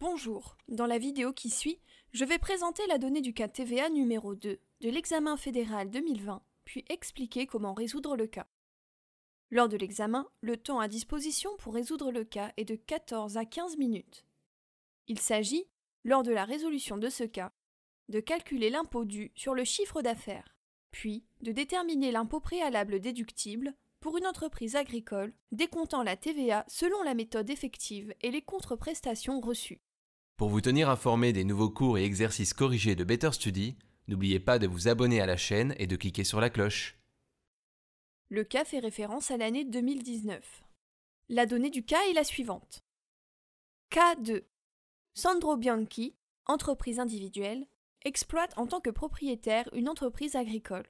Bonjour, dans la vidéo qui suit, je vais présenter la donnée du cas TVA numéro 2 de l'examen fédéral 2020, puis expliquer comment résoudre le cas. Lors de l'examen, le temps à disposition pour résoudre le cas est de 14 à 15 minutes. Il s'agit, lors de la résolution de ce cas, de calculer l'impôt dû sur le chiffre d'affaires, puis de déterminer l'impôt préalable déductible pour une entreprise agricole décomptant la TVA selon la méthode effective et les contre-prestations reçues. Pour vous tenir informé des nouveaux cours et exercices corrigés de Better Study, n'oubliez pas de vous abonner à la chaîne et de cliquer sur la cloche. Le cas fait référence à l'année 2019. La donnée du cas est la suivante. Cas 2. Sandro Bianchi, entreprise individuelle, exploite en tant que propriétaire une entreprise agricole.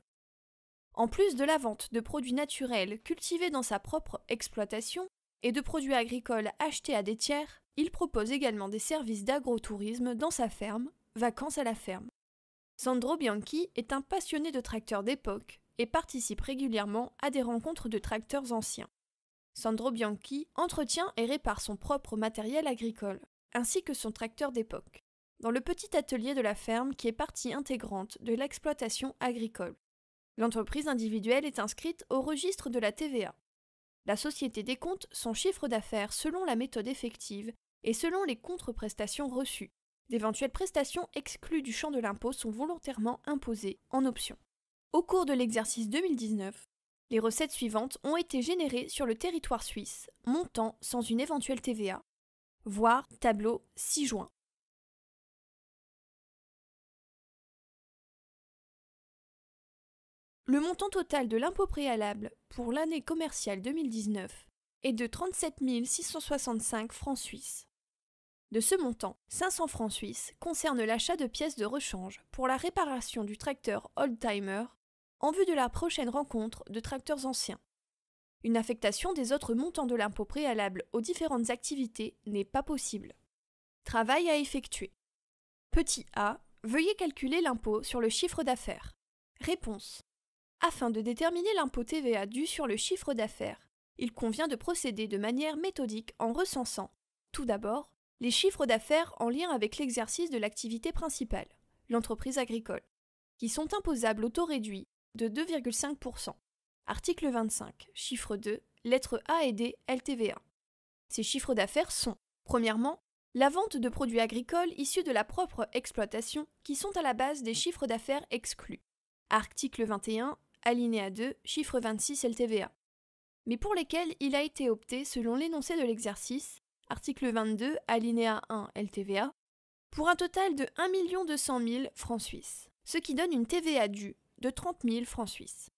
En plus de la vente de produits naturels cultivés dans sa propre exploitation, et de produits agricoles achetés à des tiers, il propose également des services d'agrotourisme dans sa ferme, Vacances à la ferme. Sandro Bianchi est un passionné de tracteurs d'époque et participe régulièrement à des rencontres de tracteurs anciens. Sandro Bianchi entretient et répare son propre matériel agricole, ainsi que son tracteur d'époque, dans le petit atelier de la ferme qui est partie intégrante de l'exploitation agricole. L'entreprise individuelle est inscrite au registre de la TVA, la société décompte son chiffre d'affaires selon la méthode effective et selon les contre-prestations reçues. D'éventuelles prestations exclues du champ de l'impôt sont volontairement imposées en option. Au cours de l'exercice 2019, les recettes suivantes ont été générées sur le territoire suisse, montant sans une éventuelle TVA, voir tableau 6 juin. Le montant total de l'impôt préalable pour l'année commerciale 2019 est de 37 665 francs suisses. De ce montant, 500 francs suisses concernent l'achat de pièces de rechange pour la réparation du tracteur Oldtimer en vue de la prochaine rencontre de tracteurs anciens. Une affectation des autres montants de l'impôt préalable aux différentes activités n'est pas possible. Travail à effectuer. Petit a. Veuillez calculer l'impôt sur le chiffre d'affaires. Réponse. Afin de déterminer l'impôt TVA dû sur le chiffre d'affaires, il convient de procéder de manière méthodique en recensant, tout d'abord, les chiffres d'affaires en lien avec l'exercice de l'activité principale, l'entreprise agricole, qui sont imposables au taux réduit de 2,5%. Article 25, chiffre 2, lettres A et D, LTVA. Ces chiffres d'affaires sont, premièrement, la vente de produits agricoles issus de la propre exploitation qui sont à la base des chiffres d'affaires exclus. Article 21, alinéa 2, chiffre 26 LTVA, mais pour lesquels il a été opté selon l'énoncé de l'exercice, article 22, alinéa 1 LTVA, pour un total de 1 200 000 francs suisses, ce qui donne une TVA due de 30 000 francs suisses.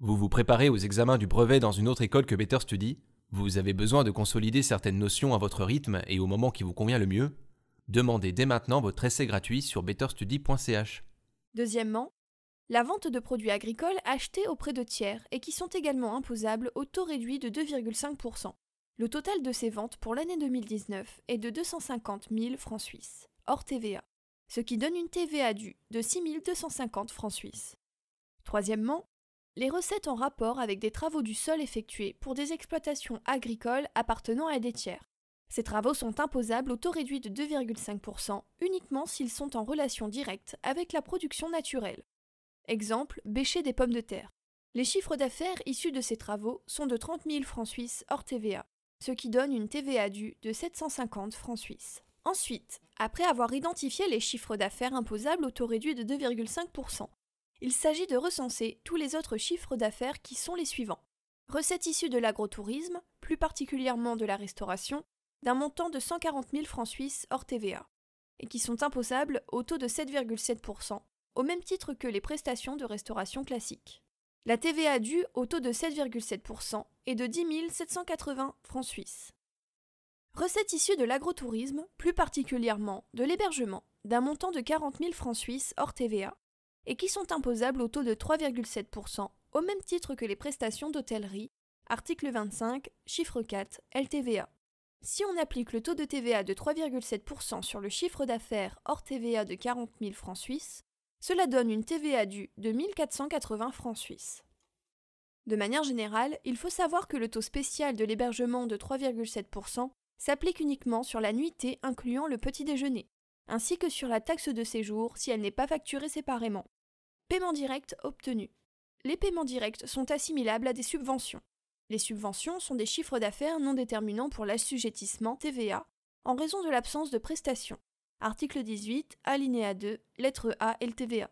Vous vous préparez aux examens du brevet dans une autre école que Better Study Vous avez besoin de consolider certaines notions à votre rythme et au moment qui vous convient le mieux Demandez dès maintenant votre essai gratuit sur betterstudy.ch. Deuxièmement, la vente de produits agricoles achetés auprès de tiers et qui sont également imposables au taux réduit de 2,5%. Le total de ces ventes pour l'année 2019 est de 250 000 francs suisses, hors TVA, ce qui donne une TVA due de 6 250 francs suisses. Troisièmement, les recettes en rapport avec des travaux du sol effectués pour des exploitations agricoles appartenant à des tiers. Ces travaux sont imposables au taux réduit de 2,5% uniquement s'ils sont en relation directe avec la production naturelle. Exemple, bêcher des pommes de terre. Les chiffres d'affaires issus de ces travaux sont de 30 000 francs suisses hors TVA, ce qui donne une TVA due de 750 francs suisses. Ensuite, après avoir identifié les chiffres d'affaires imposables au taux réduit de 2,5%, il s'agit de recenser tous les autres chiffres d'affaires qui sont les suivants. Recettes issues de l'agrotourisme, plus particulièrement de la restauration, d'un montant de 140 000 francs suisses hors TVA, et qui sont imposables au taux de 7,7%, au même titre que les prestations de restauration classique. La TVA due au taux de 7,7% est de 10 780 francs suisses. Recettes issues de l'agrotourisme, plus particulièrement de l'hébergement, d'un montant de 40 000 francs suisses hors TVA, et qui sont imposables au taux de 3,7%, au même titre que les prestations d'hôtellerie, article 25, chiffre 4, LTVA. Si on applique le taux de TVA de 3,7% sur le chiffre d'affaires hors TVA de 40 000 francs suisses, cela donne une TVA due de 1480 francs suisses. De manière générale, il faut savoir que le taux spécial de l'hébergement de 3,7% s'applique uniquement sur la nuitée incluant le petit déjeuner, ainsi que sur la taxe de séjour si elle n'est pas facturée séparément. Paiement direct obtenu. Les paiements directs sont assimilables à des subventions. Les subventions sont des chiffres d'affaires non déterminants pour l'assujettissement TVA en raison de l'absence de prestations, Article 18, alinéa 2, lettre A, TVA.